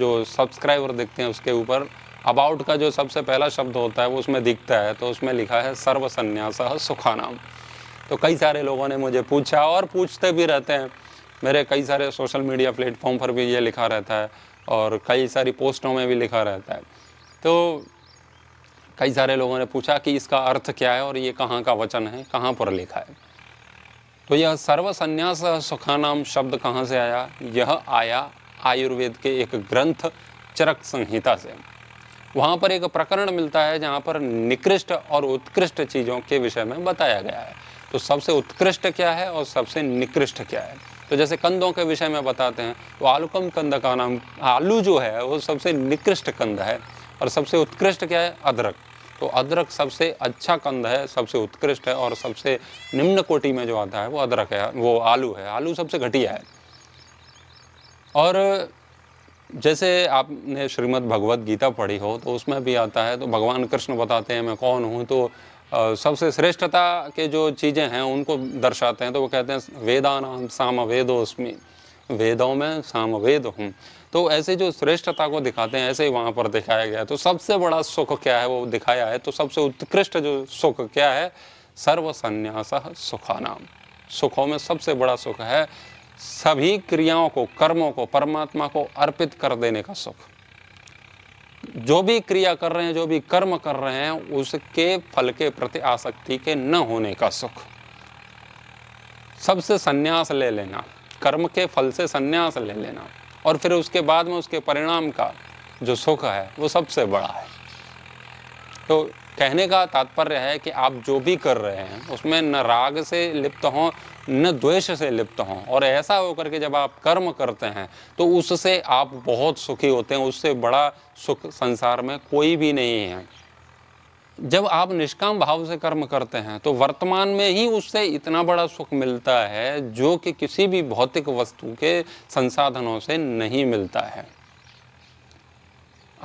जो सब्सक्राइबर देखते हैं उसके ऊपर अबाउट का जो सबसे पहला शब्द होता है वो उसमें दिखता है तो उसमें लिखा है सर्वसन्यास सुखानाम तो कई सारे लोगों ने मुझे पूछा और पूछते भी रहते हैं मेरे कई सारे सोशल मीडिया प्लेटफॉर्म पर भी ये लिखा रहता है और कई सारी पोस्टों में भी लिखा रहता है तो कई सारे लोगों ने पूछा कि इसका अर्थ क्या है और ये कहाँ का वचन है कहाँ पर लिखा है तो यह सर्वसन्यास सुखानाम शब्द कहाँ से आया यह आया आयुर्वेद के एक ग्रंथ चरक संहिता से वहाँ पर एक प्रकरण मिलता है जहाँ पर निकृष्ट और उत्कृष्ट चीज़ों के विषय में बताया गया है तो सबसे उत्कृष्ट क्या है और सबसे निकृष्ट क्या है तो जैसे कंदों के विषय में बताते हैं तो आलूकम कंद का नाम आलू जो है वो सबसे निकृष्ट कंद है और सबसे उत्कृष्ट क्या है अदरक तो अदरक सबसे अच्छा कंद है सबसे उत्कृष्ट है और सबसे निम्न कोटि में जो आता है वो अदरक है वो आलू है आलू सबसे घटिया है और जैसे आपने श्रीमद् भगवत गीता पढ़ी हो तो उसमें भी आता है तो भगवान कृष्ण बताते हैं मैं कौन हूँ तो सबसे श्रेष्ठता के जो चीज़ें हैं उनको दर्शाते हैं तो वो कहते हैं वेदान साम वेदोस्मी वेदों में साम वेद हूँ तो ऐसे जो श्रेष्ठता को दिखाते हैं ऐसे ही वहाँ पर दिखाया गया है तो सबसे बड़ा सुख क्या है वो दिखाया है तो सबसे उत्कृष्ट जो सुख क्या है सर्वसन्यास सुखानाम सुखों में सबसे बड़ा सुख है सभी क्रियाओं को कर्मों को परमात्मा को अर्पित कर देने का सुख जो भी क्रिया कर रहे हैं जो भी कर्म कर रहे हैं उसके फल के प्रति आसक्ति के न होने का सुख सबसे संन्यास ले लेना कर्म के फल से संन्यास ले लेना और फिर उसके बाद में उसके परिणाम का जो सुख है वो सबसे बड़ा है तो कहने का तात्पर्य है कि आप जो भी कर रहे हैं उसमें न राग से लिप्त हों न द्वेष से लिप्त हों और ऐसा होकर के जब आप कर्म करते हैं तो उससे आप बहुत सुखी होते हैं उससे बड़ा सुख संसार में कोई भी नहीं है जब आप निष्काम भाव से कर्म करते हैं तो वर्तमान में ही उससे इतना बड़ा सुख मिलता है जो कि किसी भी भौतिक वस्तु के संसाधनों से नहीं मिलता है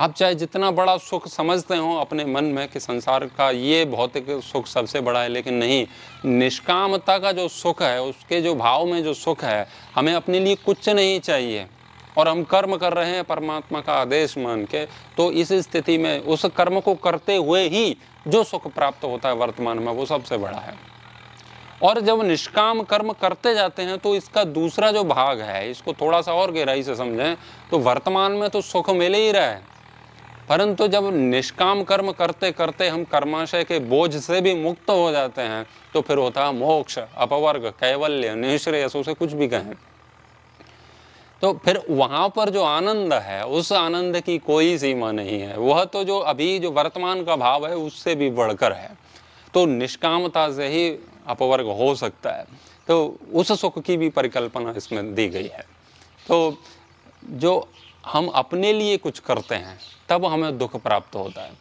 आप चाहे जितना बड़ा सुख समझते हो अपने मन में कि संसार का ये भौतिक सुख सबसे बड़ा है लेकिन नहीं निष्कामता का जो सुख है उसके जो भाव में जो सुख है हमें अपने लिए कुछ नहीं चाहिए और हम कर्म कर रहे हैं परमात्मा का आदेश मान के तो इस स्थिति में उस कर्म को करते हुए ही जो सुख प्राप्त होता है वर्तमान में वो सबसे बड़ा है और जब निष्काम कर्म करते जाते हैं तो इसका दूसरा जो भाग है इसको थोड़ा सा और गहराई से समझें तो वर्तमान में तो सुख मिल ही रहा है परंतु जब निष्काम कर्म करते करते हम कर्माशय के बोझ से भी मुक्त हो जाते हैं तो फिर होता है मोक्ष अपवर्ग कैवल्य निःश्रेयस उसे कुछ भी कहें तो फिर वहाँ पर जो आनंद है उस आनंद की कोई सीमा नहीं है वह तो जो अभी जो वर्तमान का भाव है उससे भी बढ़कर है तो निष्कामता से ही अपवर्ग हो सकता है तो उस सुख की भी परिकल्पना इसमें दी गई है तो जो हम अपने लिए कुछ करते हैं तब हमें दुख प्राप्त होता है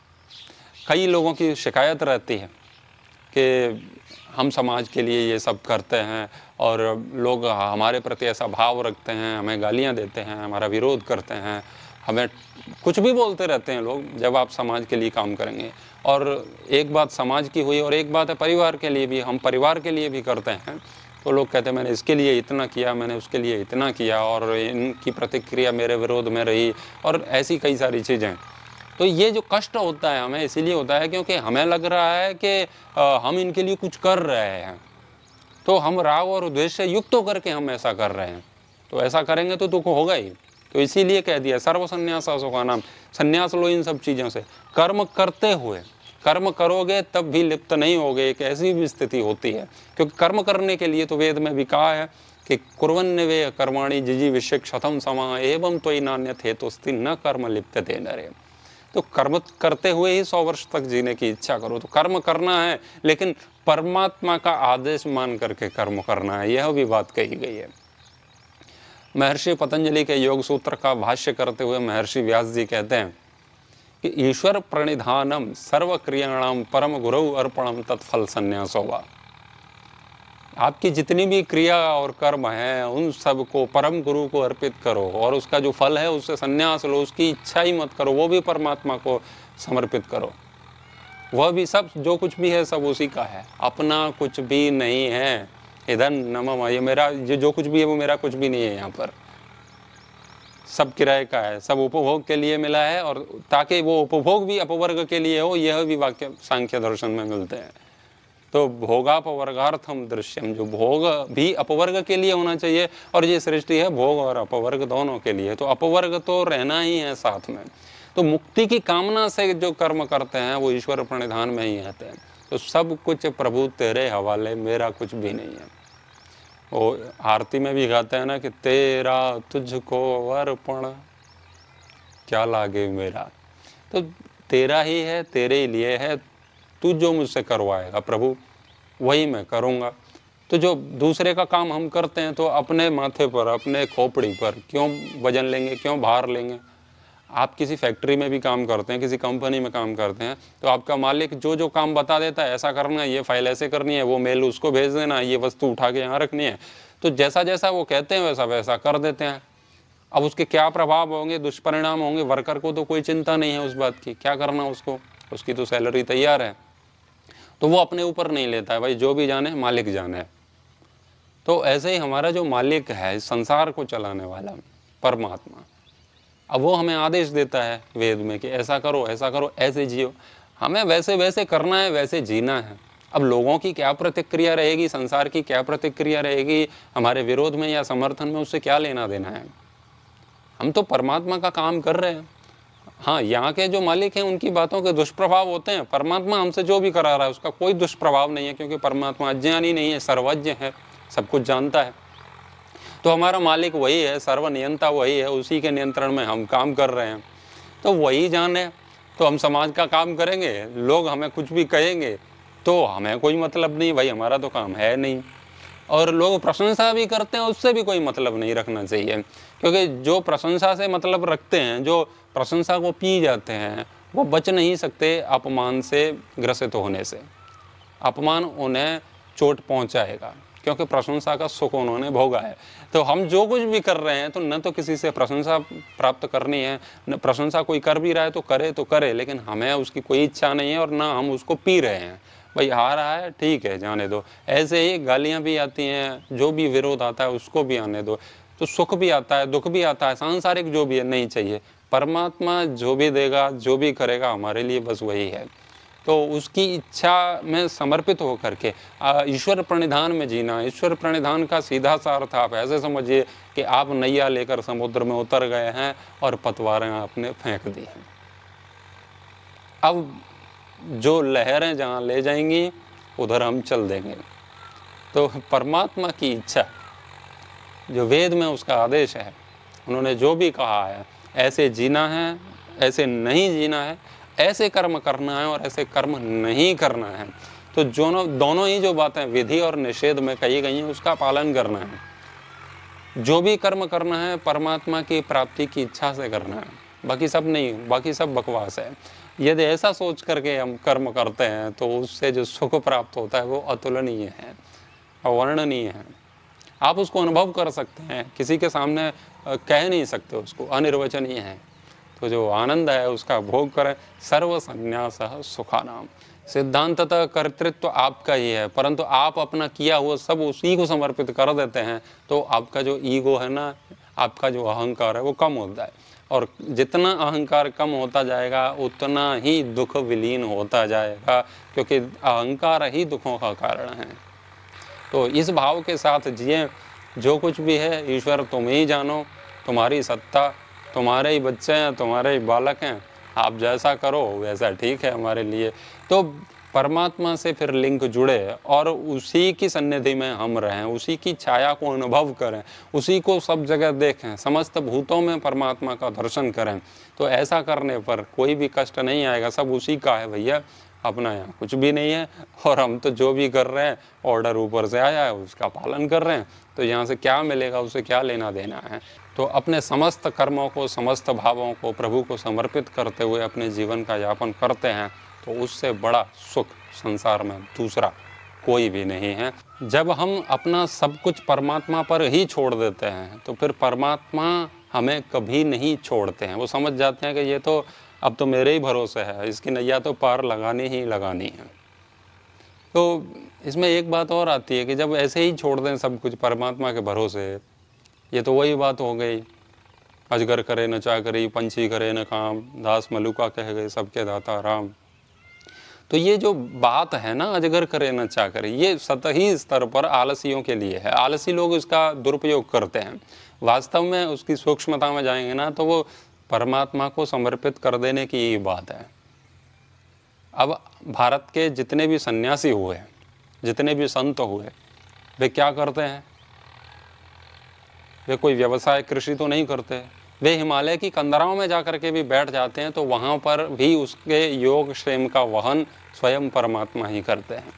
कई लोगों की शिकायत रहती है कि हम समाज के लिए ये सब करते हैं और लोग हमारे प्रति ऐसा भाव रखते हैं हमें गालियाँ देते हैं हमारा विरोध करते हैं हमें कुछ भी बोलते रहते हैं लोग जब आप समाज के लिए काम करेंगे और एक बात समाज की हुई और एक बात है परिवार के लिए भी हम परिवार के लिए भी करते हैं तो लोग कहते हैं मैंने इसके लिए इतना किया मैंने उसके लिए इतना किया और इनकी प्रतिक्रिया मेरे विरोध में रही और ऐसी कई सारी चीज़ें तो ये जो कष्ट होता है हमें इसीलिए होता है क्योंकि हमें लग रहा है कि हम इनके लिए कुछ कर रहे हैं तो हम राग और उद्देश्य युक्त होकर के हम ऐसा कर रहे हैं तो ऐसा करेंगे तो दुख होगा ही तो इसीलिए कह दिया सर्वसन्यासों का नाम संन्यास लो इन सब चीज़ों से कर्म करते हुए कर्म करोगे तब भी लिप्त नहीं होगे एक ऐसी भी स्थिति होती है क्योंकि कर्म करने के लिए तो वेद में भी कहा है कि कुरवन वे कर्माणी जिजी विषय क्षतम समा एवं तो नान्य तो स्थिति न कर्म लिप्त थे नरे तो कर्म करते हुए ही सौ वर्ष तक जीने की इच्छा करो तो कर्म करना है लेकिन परमात्मा का आदेश मान करके कर्म करना है यह भी बात कही गई है महर्षि पतंजलि के योग सूत्र का भाष्य करते हुए महर्षि व्यास जी कहते हैं कि ईश्वर प्रणिधानम सर्व क्रियाणाम परम गुरु अर्पणम तत्फल संन्यास होगा आपकी जितनी भी क्रिया और कर्म है उन सब को परम गुरु को अर्पित करो और उसका जो फल है उससे संन्यास लो उसकी इच्छा ही मत करो वो भी परमात्मा को समर्पित करो वह भी सब जो कुछ भी है सब उसी का है अपना कुछ भी नहीं है इधर नमम ये मेरा ये जो कुछ भी है वो मेरा कुछ भी नहीं है यहाँ पर सब किराए का है सब उपभोग के लिए मिला है और ताकि वो उपभोग भी अपवर्ग के लिए हो यह भी वाक्य सांख्य दर्शन में मिलते हैं तो भोगापवर्गार्थम दृश्यम जो भोग भी अपवर्ग के लिए होना चाहिए और ये सृष्टि है भोग और अपवर्ग दोनों के लिए तो अपवर्ग तो रहना ही है साथ में तो मुक्ति की कामना से जो कर्म करते हैं वो ईश्वर प्रणिधान में ही रहते हैं तो सब कुछ प्रभु तेरे हवाले मेरा कुछ भी नहीं है और आरती में भी गाते हैं ना कि तेरा तुझको अर्पण क्या लागे मेरा तो तेरा ही है तेरे ही लिए है तू जो मुझसे करवाएगा प्रभु वही मैं करूँगा तो जो दूसरे का काम हम करते हैं तो अपने माथे पर अपने खोपड़ी पर क्यों वजन लेंगे क्यों भार लेंगे आप किसी फैक्ट्री में भी काम करते हैं किसी कंपनी में काम करते हैं तो आपका मालिक जो जो काम बता देता है ऐसा करना है ये फाइल ऐसे करनी है वो मेल उसको भेज देना है ये वस्तु उठा के यहाँ रखनी है तो जैसा जैसा वो कहते हैं वैसा वैसा कर देते हैं अब उसके क्या प्रभाव होंगे दुष्परिणाम होंगे वर्कर को तो कोई चिंता नहीं है उस बात की क्या करना उसको उसकी तो सैलरी तैयार है तो वो अपने ऊपर नहीं लेता है भाई जो भी जाने मालिक जाने तो ऐसे ही हमारा जो मालिक है संसार को चलाने वाला परमात्मा अब वो हमें आदेश देता है वेद में कि ऐसा करो ऐसा करो ऐसे जियो हमें वैसे वैसे करना है वैसे जीना है अब लोगों की क्या प्रतिक्रिया रहेगी संसार की क्या प्रतिक्रिया रहेगी हमारे विरोध में या समर्थन में उससे क्या लेना देना है हम तो परमात्मा का काम कर रहे हैं हाँ यहाँ के जो मालिक हैं उनकी बातों के दुष्प्रभाव होते हैं परमात्मा हमसे जो भी करा रहा है उसका कोई दुष्प्रभाव नहीं है क्योंकि परमात्मा अज्ञानी नहीं है सर्वज्ञ है सब कुछ जानता है तो हमारा मालिक वही है सर्वनियंता वही है उसी के नियंत्रण में हम काम कर रहे हैं तो वही जाने तो हम समाज का काम करेंगे लोग हमें कुछ भी कहेंगे तो हमें कोई मतलब नहीं भाई हमारा तो काम है नहीं और लोग प्रशंसा भी करते हैं उससे भी कोई मतलब नहीं रखना चाहिए क्योंकि जो प्रशंसा से मतलब रखते हैं जो प्रशंसा को पी जाते हैं वो बच नहीं सकते अपमान से ग्रसित होने से अपमान उन्हें चोट पहुंचाएगा क्योंकि प्रशंसा का सुख उन्होंने भोगा है तो हम जो कुछ भी कर रहे हैं तो न तो किसी से प्रशंसा प्राप्त करनी है न प्रशंसा कोई कर भी रहा है तो करे तो करे लेकिन हमें उसकी कोई इच्छा नहीं है और ना हम उसको पी रहे हैं भाई आ रहा है ठीक है जाने दो ऐसे ही गालियाँ भी आती हैं जो भी विरोध आता है उसको भी आने दो तो सुख भी आता है दुख भी आता है सांसारिक जो भी है नहीं चाहिए परमात्मा जो भी देगा जो भी करेगा हमारे लिए बस वही है तो उसकी इच्छा में समर्पित हो करके ईश्वर प्रणिधान में जीना ईश्वर प्रणिधान का सीधा सा अर्थ आप ऐसे समझिए कि आप नैया लेकर समुद्र में उतर गए हैं और पतवारें आपने फेंक दी हैं अब जो लहरें जहाँ ले जाएंगी उधर हम चल देंगे तो परमात्मा की इच्छा जो वेद में उसका आदेश है उन्होंने जो भी कहा है ऐसे जीना है ऐसे नहीं जीना है ऐसे कर्म करना है और ऐसे कर्म नहीं करना है तो दोनों दोनों ही जो बातें विधि और निषेध में कही गई हैं उसका पालन करना है जो भी कर्म करना है परमात्मा की प्राप्ति की इच्छा से करना है बाकी सब नहीं बाकी सब बकवास है यदि ऐसा सोच करके हम कर्म करते हैं तो उससे जो सुख प्राप्त होता है वो अतुलनीय है अवर्णनीय है आप उसको अनुभव कर सकते हैं किसी के सामने कह नहीं सकते उसको अनिर्वचनीय है तो जो आनंद है उसका भोग करें सर्व संन्यास सुखानाम सिद्धांततः कर्तृत्व तो आपका ही है परंतु आप अपना किया हुआ सब उसी को समर्पित कर देते हैं तो आपका जो ईगो है ना आपका जो अहंकार है वो कम होता है और जितना अहंकार कम होता जाएगा उतना ही दुख विलीन होता जाएगा क्योंकि अहंकार ही दुखों का कारण है तो इस भाव के साथ जिए जो कुछ भी है ईश्वर तुम ही जानो तुम्हारी सत्ता तुम्हारे ही बच्चे हैं तुम्हारे ही बालक हैं आप जैसा करो वैसा ठीक है हमारे लिए तो परमात्मा से फिर लिंक जुड़े और उसी की सन्निधि में हम रहें उसी की छाया को अनुभव करें उसी को सब जगह देखें समस्त भूतों में परमात्मा का दर्शन करें तो ऐसा करने पर कोई भी कष्ट नहीं आएगा सब उसी का है भैया अपना यहाँ कुछ भी नहीं है और हम तो जो भी कर रहे हैं ऑर्डर ऊपर से आया है उसका पालन कर रहे हैं तो यहाँ से क्या मिलेगा उसे क्या लेना देना है तो अपने समस्त कर्मों को समस्त भावों को प्रभु को समर्पित करते हुए अपने जीवन का यापन करते हैं तो उससे बड़ा सुख संसार में दूसरा कोई भी नहीं है जब हम अपना सब कुछ परमात्मा पर ही छोड़ देते हैं तो फिर परमात्मा हमें कभी नहीं छोड़ते हैं वो समझ जाते हैं कि ये तो अब तो मेरे ही भरोसे है इसकी नैया तो पार लगानी ही लगानी है तो इसमें एक बात और आती है कि जब ऐसे ही छोड़ दें सब कुछ परमात्मा के भरोसे ये तो वही बात हो गई अजगर करे न चाकरी पंछी करे न काम दास मलुका कह गए सबके दाता राम तो ये जो बात है ना अजगर करे न चाकरी ये सतही स्तर पर आलसियों के लिए है आलसी लोग इसका दुरुपयोग करते हैं वास्तव में उसकी सूक्ष्मता में जाएंगे ना तो वो परमात्मा को समर्पित कर देने की ये बात है अब भारत के जितने भी सन्यासी हुए जितने भी संत हुए वे क्या करते हैं वे कोई व्यवसाय कृषि तो नहीं करते वे हिमालय की कंदराओं में जा कर के भी बैठ जाते हैं तो वहाँ पर भी उसके योग क्षेम का वहन स्वयं परमात्मा ही करते हैं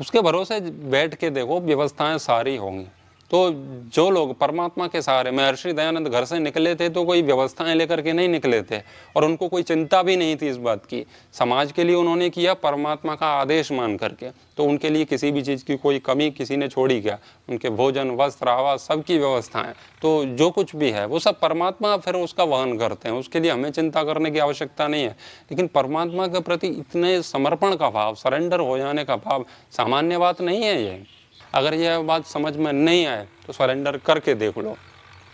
उसके भरोसे बैठ के देखो व्यवस्थाएं सारी होंगी तो जो लोग परमात्मा के सहारे महर्षि दयानंद घर से निकले थे तो कोई व्यवस्थाएं लेकर के नहीं निकले थे और उनको कोई चिंता भी नहीं थी इस बात की समाज के लिए उन्होंने किया परमात्मा का आदेश मान करके तो उनके लिए किसी भी चीज़ की कोई कमी किसी ने छोड़ी क्या उनके भोजन वस्त्र आवास सबकी व्यवस्थाएं तो जो कुछ भी है वो सब परमात्मा फिर उसका वहन करते हैं उसके लिए हमें चिंता करने की आवश्यकता नहीं है लेकिन परमात्मा के प्रति इतने समर्पण का भाव सरेंडर हो जाने का भाव सामान्य बात नहीं है ये अगर यह बात समझ में नहीं आए तो सरेंडर करके देख लो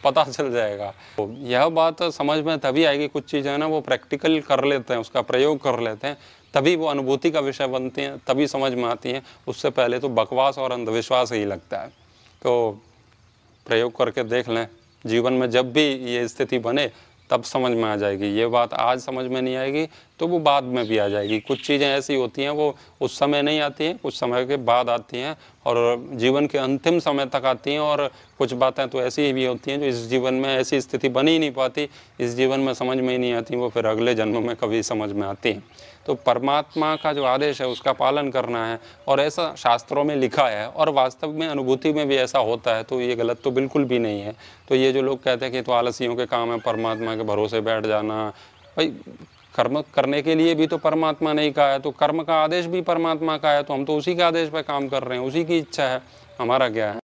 पता चल जाएगा तो यह बात समझ में तभी आएगी कुछ चीज़ें ना वो प्रैक्टिकल कर लेते हैं उसका प्रयोग कर लेते हैं तभी वो अनुभूति का विषय बनती हैं तभी समझ में आती हैं उससे पहले तो बकवास और अंधविश्वास ही लगता है तो प्रयोग करके देख लें जीवन में जब भी ये स्थिति बने तब समझ में आ जाएगी ये बात आज समझ में नहीं आएगी तो वो बाद में भी आ जाएगी कुछ चीज़ें ऐसी होती हैं वो उस समय नहीं आती हैं कुछ समय के बाद आती हैं और जीवन के अंतिम समय तक आती हैं और कुछ बातें तो ऐसी भी होती हैं जो इस जीवन में ऐसी स्थिति बन ही नहीं पाती इस जीवन में समझ में ही नहीं आती वो फिर अगले जन्म में कभी समझ में आती हैं तो परमात्मा का जो आदेश है उसका पालन करना है और ऐसा शास्त्रों में लिखा है और वास्तव में अनुभूति में भी ऐसा होता है तो ये गलत तो बिल्कुल भी नहीं है तो ये जो लोग कहते हैं कि तो आलसियों के काम है परमात्मा के भरोसे बैठ जाना भाई कर्म करने के लिए भी तो परमात्मा ने ही कहा है तो कर्म का आदेश भी परमात्मा का है तो हम तो उसी के आदेश पर काम कर रहे हैं उसी की इच्छा है हमारा क्या है